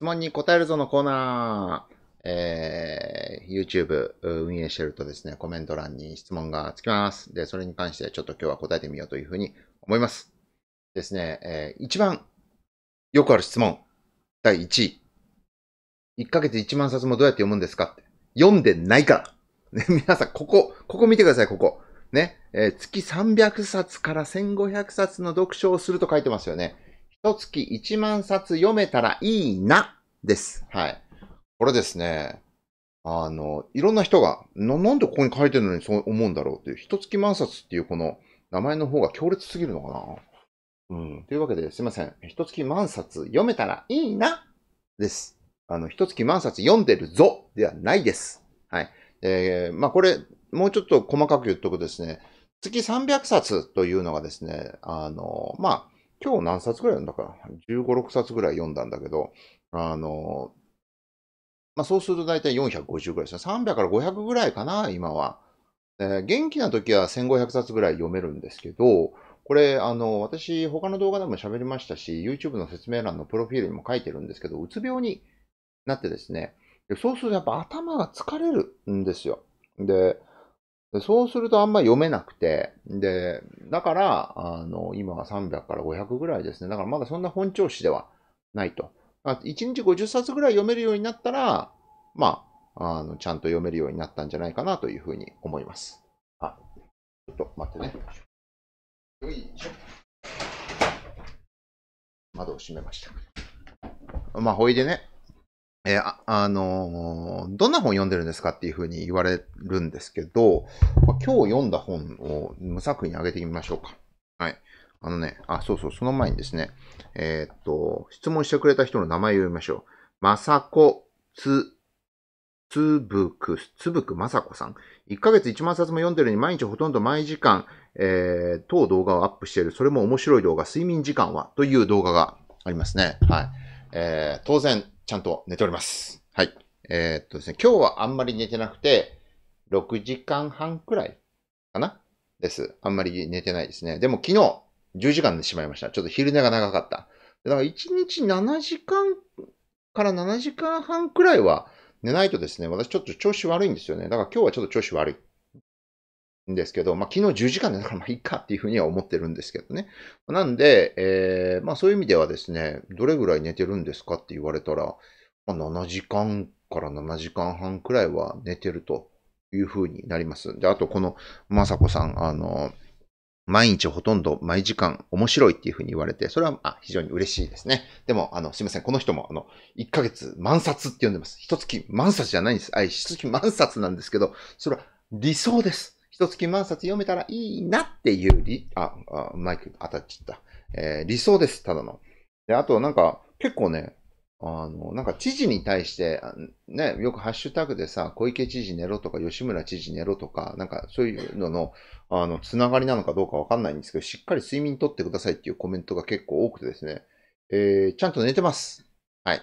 質問に答えるぞのコーナー。えー、YouTube 運営してるとですね、コメント欄に質問がつきます。で、それに関してちょっと今日は答えてみようというふうに思います。ですね、えー、一番よくある質問。第1位。1ヶ月1万冊もどうやって読むんですかって読んでないから。ね、皆さん、ここ、ここ見てください、ここ。ね、えー、月300冊から1500冊の読書をすると書いてますよね。一月一万冊読めたらいいな、です。はい。これですね、あの、いろんな人が、な、なんでここに書いてるのにそう思うんだろうっていう、一月万冊っていうこの名前の方が強烈すぎるのかなうん。というわけで、すいません。一月万冊読めたらいいな、です。あの、一月万冊読んでるぞではないです。はい。えー、まあ、これ、もうちょっと細かく言っとくとですね、月300冊というのがですね、あの、まあ、今日何冊ぐらい読んだか ?15、6冊ぐらい読んだんだけど、あの、まあ、そうすると大体450ぐらいですね。300から500ぐらいかな、今は。えー、元気な時は1500冊ぐらい読めるんですけど、これ、あの、私、他の動画でも喋りましたし、YouTube の説明欄のプロフィールにも書いてるんですけど、うつ病になってですね、そうするとやっぱ頭が疲れるんですよ。で、でそうするとあんま読めなくて、で、だから、あの、今は300から500ぐらいですね。だからまだそんな本調子ではないと。1日50冊ぐらい読めるようになったら、まあ、あの、ちゃんと読めるようになったんじゃないかなというふうに思います。はい。ちょっと待ってね。よいしょ。窓を閉めました。まあ、ほいでね、えー、あ、あのー、どんな本読んでるんですかっていうふうに言われるんですけど、まあ、今日読んだ本を無作為に上げてみましょうか。はい。あのね、あ、そうそう、その前にですね、えー、っと、質問してくれた人の名前を読みましょう。まさこつ、つぶく、つぶくまさこさん。1ヶ月1万冊も読んでるに毎日ほとんど毎時間、えー、当動画をアップしている、それも面白い動画、睡眠時間はという動画がありますね。はい。えー、当然、ちゃんと寝ております。はい。えー、っとですね、今日はあんまり寝てなくて、6時間半くらいかなです。あんまり寝てないですね。でも昨日、10時間寝てしまいました。ちょっと昼寝が長かった。だから1日7時間から7時間半くらいは寝ないとですね、私ちょっと調子悪いんですよね。だから今日はちょっと調子悪い。んですけど、まあ、昨日10時間だからまあいいかっていうふうには思ってるんですけどね。なんで、えー、まあそういう意味ではですね、どれぐらい寝てるんですかって言われたら、まあ、7時間から7時間半くらいは寝てるというふうになります。で、あとこのまさこさん、あの、毎日ほとんど毎時間面白いっていうふうに言われて、それはあ非常に嬉しいですね。でも、あの、すいません。この人も、あの、1ヶ月満冊って呼んでます。一月満冊じゃないんです。あ、一月満冊なんですけど、それは理想です。一月万冊読めたらいいなっていうあ、あマイク当たっちゃった。えー、理想です、ただの。で、あとなんか、結構ね、あの、なんか知事に対して、ね、よくハッシュタグでさ、小池知事寝ろとか、吉村知事寝ろとか、なんかそういうのの、あの、つながりなのかどうかわかんないんですけど、しっかり睡眠とってくださいっていうコメントが結構多くてですね、えー、ちゃんと寝てます。はい。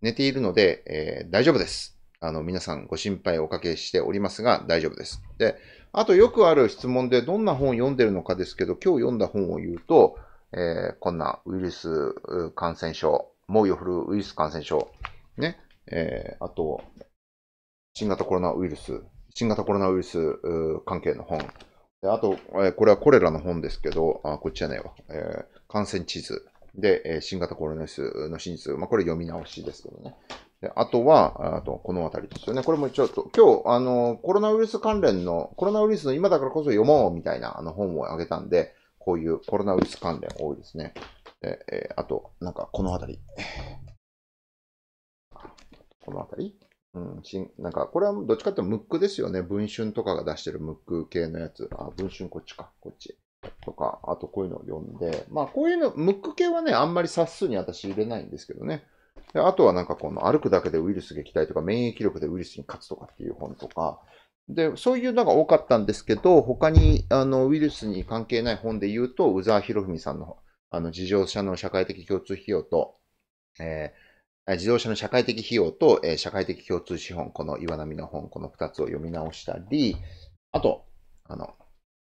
寝ているので、えー、大丈夫です。あの、皆さんご心配おかけしておりますが、大丈夫です。で、あとよくある質問でどんな本を読んでるのかですけど、今日読んだ本を言うと、えー、こんなウイルス感染症、猛威を振るウイルス感染症、ね、えー、あと、新型コロナウイルス、新型コロナウイルス関係の本、であと、えー、これはコレラの本ですけど、あ、こっちじゃないわ、えー、感染地図で、えー、新型コロナウイルスの真実、まあ、これ読み直しですけどね。あとは、あとこのあたりですよね。これも一応、今日、あの、コロナウイルス関連の、コロナウイルスの今だからこそ読もうみたいなあの本をあげたんで、こういうコロナウイルス関連多いですね。え、えあと、なんかこのあたり。このあたりうん、しなんか、これはどっちかっていうとムックですよね。文春とかが出してるムック系のやつ。あ、文春こっちか。こっち。とか、あとこういうのを読んで、まあこういうの、ムック系はね、あんまり冊数に私入れないんですけどね。で、あとはなんかこの歩くだけでウイルス撃退とか免疫力でウイルスに勝つとかっていう本とか、で、そういうのが多かったんですけど、他にあのウイルスに関係ない本で言うと、宇沢博文さんのあの自動車の社会的共通費用と、えー、自動車の社会的費用と、えー、社会的共通資本、この岩波の本、この二つを読み直したり、あと、あの、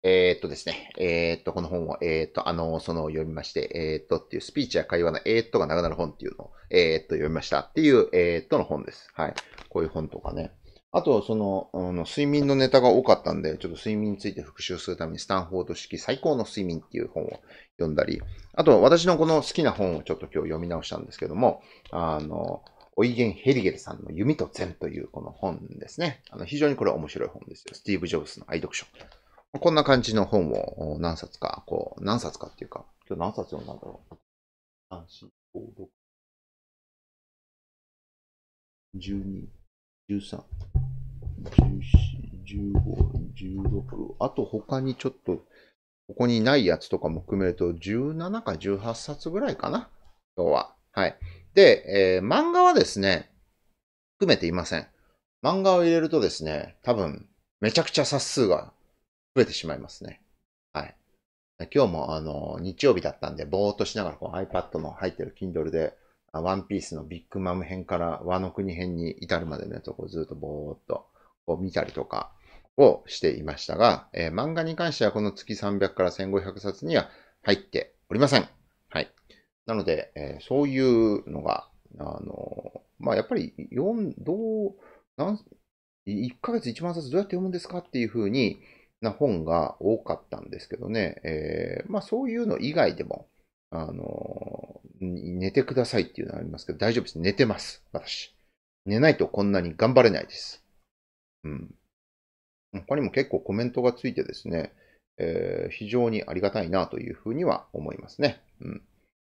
えー、っとですね、えー、っと、この本を、えー、っと、あの、その読みまして、えっとっていうスピーチや会話のえっとがなくなる本っていうのを、えっと読みましたっていう、えっとの本です。はい。こういう本とかね。あと、その、あの、睡眠のネタが多かったんで、ちょっと睡眠について復習するために、スタンフォード式最高の睡眠っていう本を読んだり、あと、私のこの好きな本をちょっと今日読み直したんですけども、あの、オイゲン・ヘリゲルさんの弓と禅というこの本ですね。あの、非常にこれ面白い本ですよ。スティーブ・ジョブズの愛読書。こんな感じの本を何冊か、こう、何冊かっていうか、今日何冊読んだんだろう。3、4、5、6、12、13、14、15、16、あと他にちょっと、ここにないやつとかも含めると17か18冊ぐらいかな今日は。はい。で、えー、漫画はですね、含めていません。漫画を入れるとですね、多分、めちゃくちゃ冊数が増えてしまいますね。はい。今日もあの、日曜日だったんで、ぼーっとしながらこ iPad の入ってる Kindle で、ワンピースのビッグマム編から和の国編に至るまでのとこずっとぼーっとこう見たりとかをしていましたが、えー、漫画に関してはこの月300から1500冊には入っておりません。はい。なので、えー、そういうのが、あのー、まあ、やっぱりん、どう、なん、1ヶ月1万冊どうやって読むんですかっていうふうに、な本が多かったんですけどね、えー、まあそういうの以外でも、あの、寝てくださいっていうのはありますけど、大丈夫です。寝てます。私。寝ないとこんなに頑張れないです。うん。他にも結構コメントがついてですね、えー、非常にありがたいなというふうには思いますね。うん。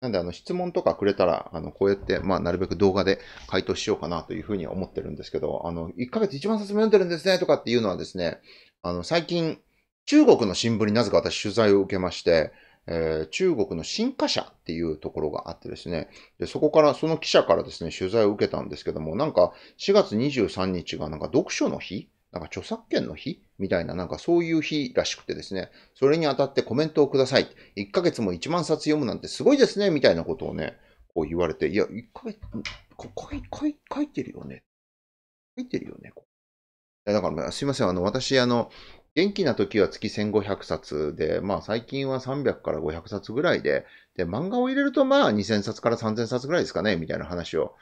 なんで、あの、質問とかくれたら、あの、こうやって、まあ、なるべく動画で回答しようかなというふうには思ってるんですけど、あの、1ヶ月1万冊も読んでるんですね、とかっていうのはですね、あの、最近、中国の新聞になぜか私取材を受けまして、えー、中国の新華社っていうところがあってですねで、そこからその記者からですね、取材を受けたんですけども、なんか4月23日がなんか読書の日なんか著作権の日みたいな、なんかそういう日らしくてですね、それにあたってコメントをください。1ヶ月も1万冊読むなんてすごいですね、みたいなことをね、こう言われて、いや、1ヶ月、こ書いてるよね。書いてるよね。だから、すいません、あの、私、あの、元気な時は月1500冊で、まあ最近は300から500冊ぐらいで、で、漫画を入れるとまあ2000冊から3000冊ぐらいですかね、みたいな話を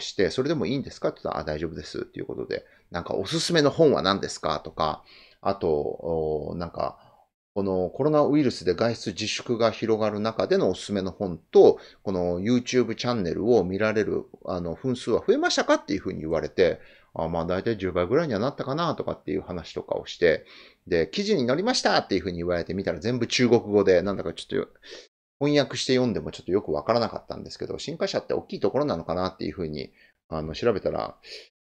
して、それでもいいんですかって言ったら、あ、大丈夫ですっていうことで、なんかおすすめの本は何ですかとか、あと、なんか、このコロナウイルスで外出自粛が広がる中でのおすすめの本と、この YouTube チャンネルを見られる、あの、分数は増えましたかっていうふうに言われて、あまあ大体10倍ぐらいにはなったかなとかっていう話とかをして、で、記事に載りましたっていうふうに言われてみたら全部中国語で、なんだかちょっと翻訳して読んでもちょっとよくわからなかったんですけど、新華社って大きいところなのかなっていうふうに、あの、調べたら、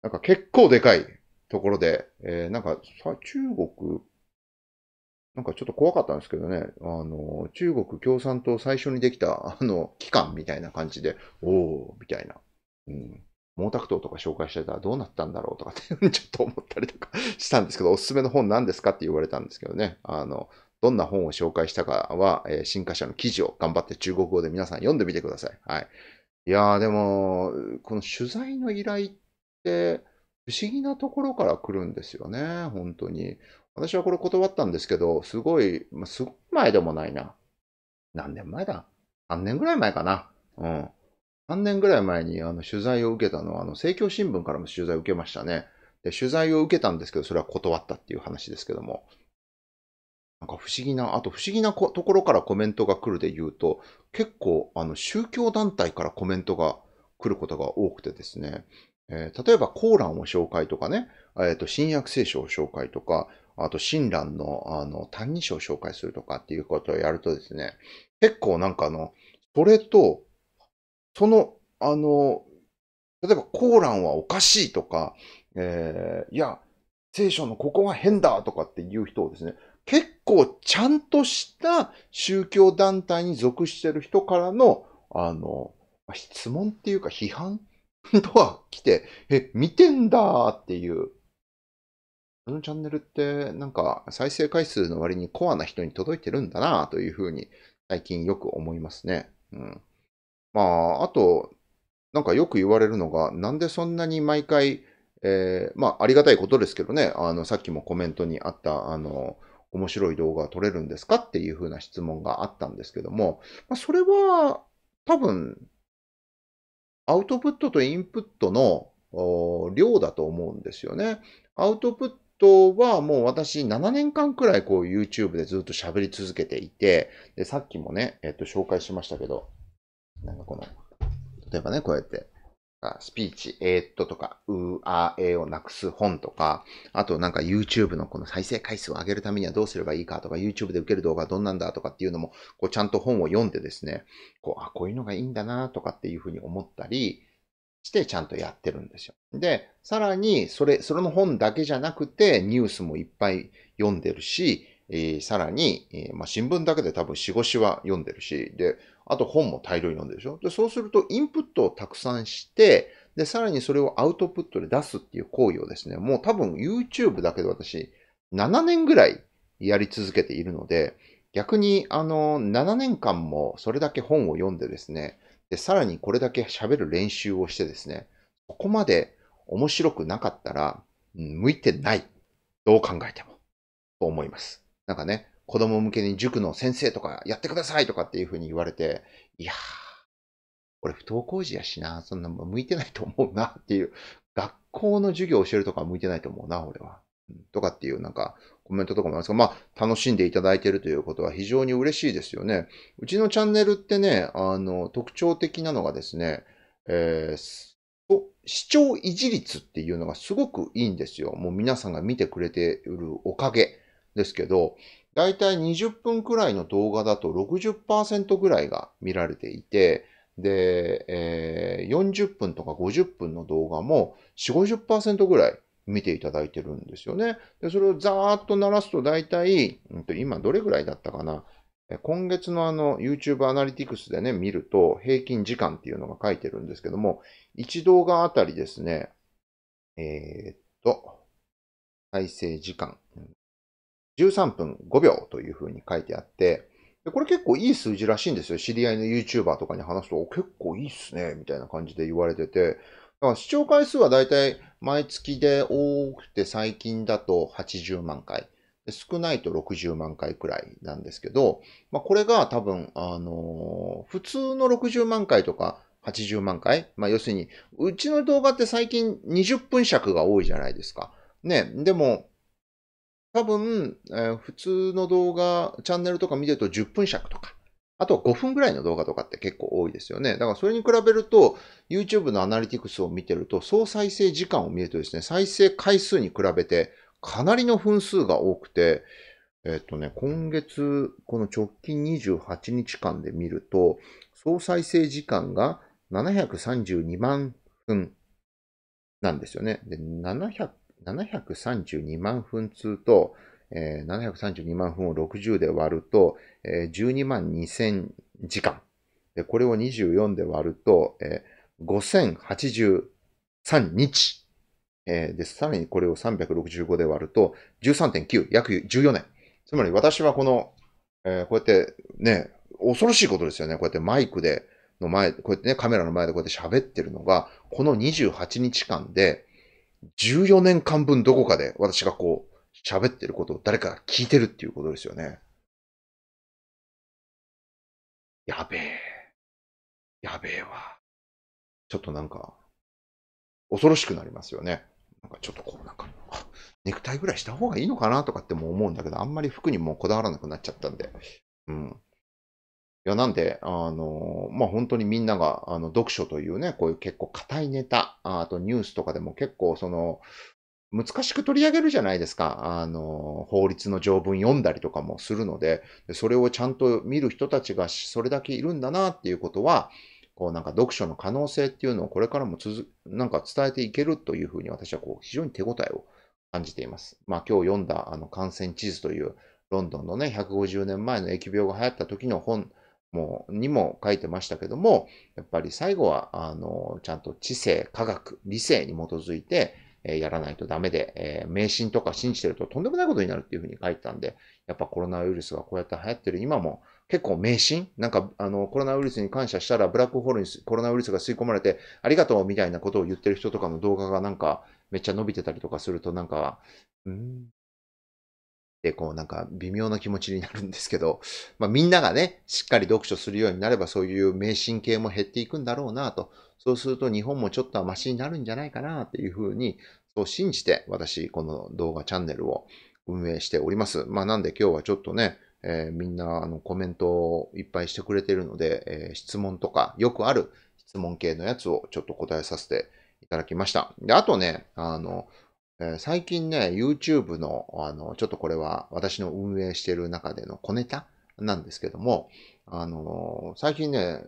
なんか結構でかいところで、えー、なんか、中国、なんかちょっと怖かったんですけどね、あの、中国共産党最初にできた、あの、機関みたいな感じで、おー、みたいな。うん。毛沢東とか紹介してたらどうなったんだろうとかってちょっと思ったりとかしたんですけど、おすすめの本何ですかって言われたんですけどね、あの、どんな本を紹介したかは、えー、新華社の記事を頑張って中国語で皆さん読んでみてください。はい。いやーでも、この取材の依頼って、不思議なところから来るんですよね、本当に。私はこれ断ったんですけど、すごい、まあ、すごい前でもないな。何年前だ ?3 年ぐらい前かな。うん。3年ぐらい前にあの取材を受けたのは、あの、政教新聞からも取材を受けましたね。で、取材を受けたんですけど、それは断ったっていう話ですけども。なんか不思議な、あと不思議なところからコメントが来るで言うと、結構あの宗教団体からコメントが来ることが多くてですね、えー、例えばコーランを紹介とかね、えーと、新約聖書を紹介とか、あと親鸞のあの単二書を紹介するとかっていうことをやるとですね、結構なんかあの、それとその、あの、例えばコーランはおかしいとか、えー、いや、聖書のここが変だとかっていう人をですね、結構ちゃんとした宗教団体に属してる人からの、あの、質問っていうか批判とは来て、え、見てんだっていう。このチャンネルってなんか再生回数の割にコアな人に届いてるんだなというふうに最近よく思いますね。うん。まあ、あと、なんかよく言われるのが、なんでそんなに毎回、えー、まあ、ありがたいことですけどね、あの、さっきもコメントにあった、あの、面白い動画撮れるんですかっていうふうな質問があったんですけども、まあ、それは、多分、アウトプットとインプットの量だと思うんですよね。アウトプットはもう私7年間くらいこう YouTube でずっと喋り続けていて、で、さっきもね、えっと、紹介しましたけど、なんかこの、例えばね、こうやって、スピーチ、えー、っととか、うあ、えー、をなくす本とか、あとなんか YouTube のこの再生回数を上げるためにはどうすればいいかとか、YouTube で受ける動画はどんなんだとかっていうのも、こうちゃんと本を読んでですね、こう、あ、こういうのがいいんだなとかっていうふうに思ったりして、ちゃんとやってるんですよ。で、さらに、それ、それの本だけじゃなくて、ニュースもいっぱい読んでるし、えー、さらに、えーまあ、新聞だけで多分4、5紙は読んでるし、で、あと本も大量に読んでるでしょで、そうするとインプットをたくさんして、で、さらにそれをアウトプットで出すっていう行為をですね、もう多分 YouTube だけで私、7年ぐらいやり続けているので、逆に、あの、7年間もそれだけ本を読んでですね、で、さらにこれだけ喋る練習をしてですね、ここまで面白くなかったら、向いてない。どう考えても。と思います。なんかね、子供向けに塾の先生とかやってくださいとかっていうふうに言われて、いやー、俺不登校児やしな、そんな向いてないと思うなっていう、学校の授業を教えるとか向いてないと思うな、俺は。とかっていうなんかコメントとかもありますが、まあ楽しんでいただいているということは非常に嬉しいですよね。うちのチャンネルってね、あの特徴的なのがですね、えー視聴維持率っていうのがすごくいいんですよ。もう皆さんが見てくれているおかげですけど、だいたい20分くらいの動画だと60%くらいが見られていて、で、えー、40分とか50分の動画も4、50%くらい見ていただいてるんですよね。で、それをざーっと鳴らすとだいたい、今どれくらいだったかな。今月のあの YouTube アナリティクスでね、見ると平均時間っていうのが書いてるんですけども、1動画あたりですね、えー、っと、再生時間。13分5秒というふうに書いてあって、これ結構いい数字らしいんですよ。知り合いの YouTuber とかに話すと、結構いいっすね、みたいな感じで言われてて、だから視聴回数はだいたい毎月で多くて最近だと80万回。少ないと60万回くらいなんですけど、まあ、これが多分、あのー、普通の60万回とか80万回、まあ、要するに、うちの動画って最近20分尺が多いじゃないですか。ね、でも、多分、えー、普通の動画、チャンネルとか見てると10分尺とか、あとは5分ぐらいの動画とかって結構多いですよね。だからそれに比べると、YouTube のアナリティクスを見てると、総再生時間を見るとですね、再生回数に比べてかなりの分数が多くて、えっ、とね、今月、この直近28日間で見ると、総再生時間が732万分なんですよね。で、700 732万分通と、えー、732万分を60で割ると、えー、12万2000時間。で、これを24で割ると、えー、5083日。えー、で、さらにこれを365で割ると、13.9、約14年。つまり私はこの、えー、こうやってね、恐ろしいことですよね。こうやってマイクで、の前、こうやってね、カメラの前でこうやって喋ってるのが、この28日間で、14年間分どこかで私がこう、喋ってることを誰かが聞いてるっていうことですよね。やべえ。やべえわ。ちょっとなんか、恐ろしくなりますよね。なんかちょっとこうなんか、ネクタイぐらいした方がいいのかなとかっても思うんだけど、あんまり服にもこだわらなくなっちゃったんで。うん。いや、なんで、あの、まあ、本当にみんなが、あの、読書というね、こういう結構硬いネタ、あとニュースとかでも結構その、難しく取り上げるじゃないですか。あの、法律の条文読んだりとかもするので、それをちゃんと見る人たちがそれだけいるんだなっていうことは、こうなんか読書の可能性っていうのをこれからも続、なんか伝えていけるというふうに私はこう非常に手応えを感じています。まあ今日読んだあの感染地図というロンドンのね、150年前の疫病が流行った時の本、もにも書いてましたけども、やっぱり最後は、あの、ちゃんと知性、科学、理性に基づいて、えやらないとダメで、え迷信とか信じてるととんでもないことになるっていうふうに書いてたんで、やっぱコロナウイルスがこうやって流行ってる今も、結構迷信なんか、あの、コロナウイルスに感謝したら、ブラックホールにコロナウイルスが吸い込まれて、ありがとうみたいなことを言ってる人とかの動画がなんか、めっちゃ伸びてたりとかすると、なんか、うん、で、こうなんか微妙な気持ちになるんですけど、まあみんながね、しっかり読書するようになればそういう迷信系も減っていくんだろうなと、そうすると日本もちょっとはマシになるんじゃないかなっていうふうに、そう信じて私、この動画チャンネルを運営しております。まあなんで今日はちょっとね、えー、みんなあのコメントをいっぱいしてくれてるので、えー、質問とかよくある質問系のやつをちょっと答えさせていただきました。で、あとね、あの、えー、最近ね、YouTube の、あの、ちょっとこれは私の運営してる中での小ネタなんですけども、あのー、最近ね、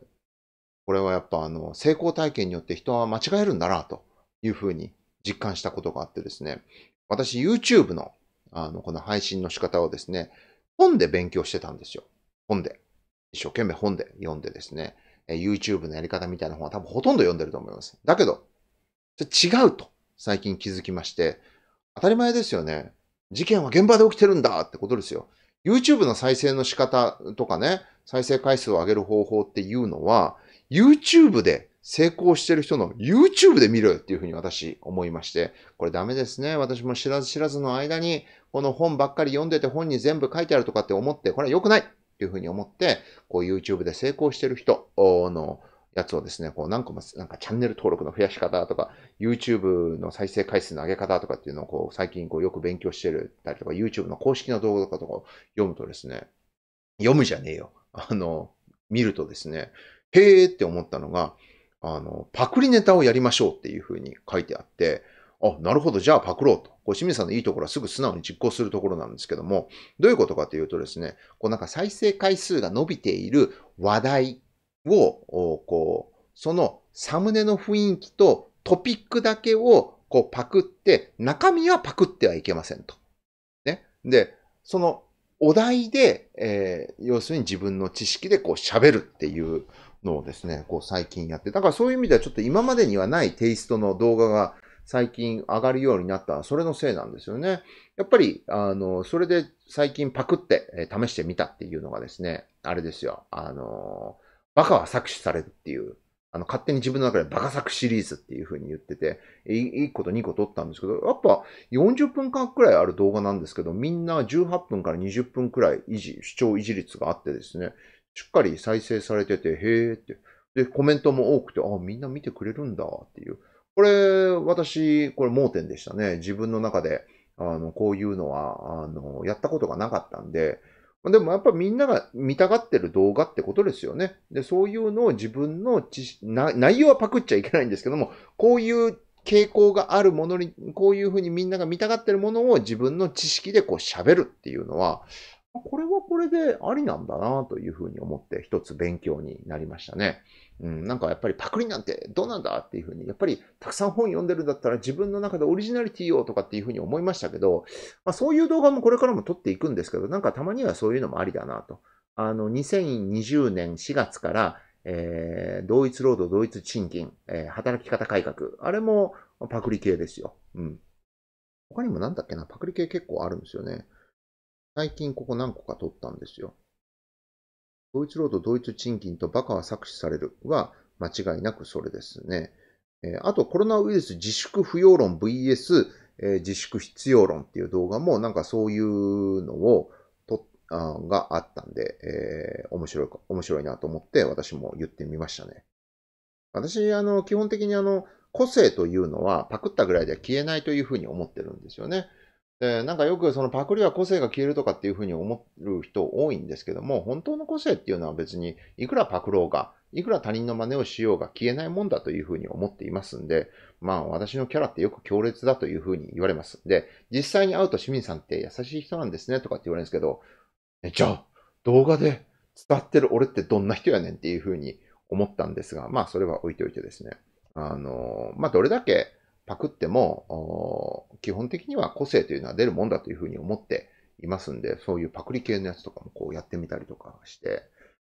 これはやっぱあの、成功体験によって人は間違えるんだな、というふうに実感したことがあってですね、私 YouTube の、あの、この配信の仕方をですね、本で勉強してたんですよ。本で。一生懸命本で読んでですね、YouTube のやり方みたいな本は多分ほとんど読んでると思います。だけど、違うと。最近気づきまして、当たり前ですよね。事件は現場で起きてるんだってことですよ。YouTube の再生の仕方とかね、再生回数を上げる方法っていうのは、YouTube で成功してる人の YouTube で見るっていうふうに私思いまして、これダメですね。私も知らず知らずの間に、この本ばっかり読んでて本に全部書いてあるとかって思って、これは良くないっていうふうに思って、こう YouTube で成功してる人のやつをですね、こう何個も、なんかチャンネル登録の増やし方とか、YouTube の再生回数の上げ方とかっていうのをこう最近こうよく勉強してるたりとか、YouTube の公式の動画とかとかを読むとですね、読むじゃねえよ。あの、見るとですね、へーって思ったのが、あの、パクリネタをやりましょうっていうふうに書いてあって、あ、なるほど、じゃあパクろうと。こう、清水さんのいいところはすぐ素直に実行するところなんですけども、どういうことかというとですね、こうなんか再生回数が伸びている話題を、こう、そのサムネの雰囲気とトピックだけをこうパクって、中身はパクってはいけませんと。ね。で、そのお題で、えー、要するに自分の知識でこう喋るっていうのをですね、こう最近やって、だからそういう意味ではちょっと今までにはないテイストの動画が最近上がるようになった、それのせいなんですよね。やっぱり、あの、それで最近パクって試してみたっていうのがですね、あれですよ、あの、バカは搾取されるっていう、あの、勝手に自分の中でバカ作シリーズっていう風に言ってて、1個と2個撮ったんですけど、やっぱ40分間くらいある動画なんですけど、みんな18分から20分くらい維持、視聴維持率があってですね、しっかり再生されてて、へーって。で、コメントも多くて、あ、みんな見てくれるんだっていう。これ、私、これ盲点でしたね。自分の中で、あの、こういうのは、あの、やったことがなかったんで、でもやっぱみんなが見たがってる動画ってことですよね。で、そういうのを自分の知識、内容はパクっちゃいけないんですけども、こういう傾向があるものに、こういうふうにみんなが見たがってるものを自分の知識でこう喋るっていうのは、これはこれでありなんだなというふうに思って一つ勉強になりましたね。うん、なんかやっぱりパクリなんてどうなんだっていうふうに、やっぱりたくさん本読んでるんだったら自分の中でオリジナリティをとかっていうふうに思いましたけど、まあ、そういう動画もこれからも撮っていくんですけど、なんかたまにはそういうのもありだなと。あの、2020年4月から、えー、同一労働同一賃金、えー、働き方改革。あれもパクリ系ですよ。うん。他にもなんだっけな、パクリ系結構あるんですよね。最近ここ何個か撮ったんですよ。ドイツ労働、ドイツ賃金とバカは搾取されるは間違いなくそれですね。えあとコロナウイルス自粛不要論 VS、え自粛必要論っていう動画もなんかそういうのをとあがあったんで、えー、面白いか、面白いなと思って私も言ってみましたね。私、あの、基本的にあの、個性というのはパクったぐらいでは消えないというふうに思ってるんですよね。で、なんかよくそのパクリは個性が消えるとかっていうふうに思う人多いんですけども、本当の個性っていうのは別にいくらパクろうが、いくら他人の真似をしようが消えないもんだというふうに思っていますんで、まあ私のキャラってよく強烈だというふうに言われます。で、実際に会うと市民さんって優しい人なんですねとかって言われるんですけど、え、じゃあ動画で伝わってる俺ってどんな人やねんっていうふうに思ったんですが、まあそれは置いておいてですね。あの、まあどれだけパクっても、基本的には個性というのは出るもんだというふうに思っていますんで、そういうパクリ系のやつとかもこうやってみたりとかして、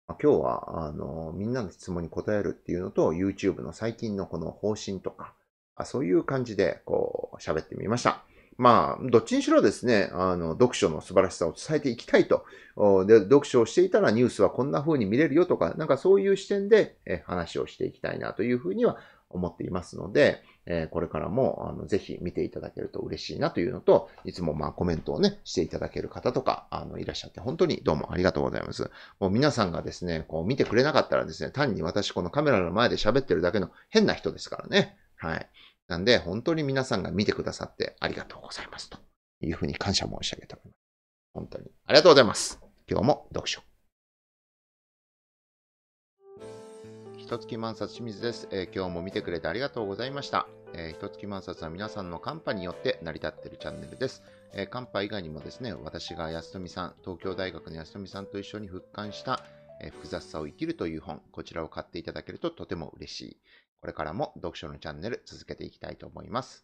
まあ、今日は、あの、みんなの質問に答えるっていうのと、YouTube の最近のこの方針とか、あそういう感じで、こう、喋ってみました。まあ、どっちにしろですね、あの、読書の素晴らしさを伝えていきたいと。で、読書をしていたらニュースはこんな風に見れるよとか、なんかそういう視点でえ話をしていきたいなというふうには思っていますので、えー、これからも、あの、ぜひ見ていただけると嬉しいなというのと、いつもまあコメントをね、していただける方とか、あの、いらっしゃって、本当にどうもありがとうございます。もう皆さんがですね、こう見てくれなかったらですね、単に私このカメラの前で喋ってるだけの変な人ですからね。はい。なんで、本当に皆さんが見てくださってありがとうございます。というふうに感謝申し上げております。本当にありがとうございます。今日も読書。ひとつき満冊清水です、えー、今日も見てくれてありがとうございました。えー、ひとつき満冊は皆さんのカンパによって成り立っているチャンネルです。えー、カンパ以外にもですね、私が安富さん、東京大学の安富さんと一緒に復刊した、えー、複雑さを生きるという本、こちらを買っていただけるととても嬉しい。これからも読書のチャンネル続けていきたいと思います。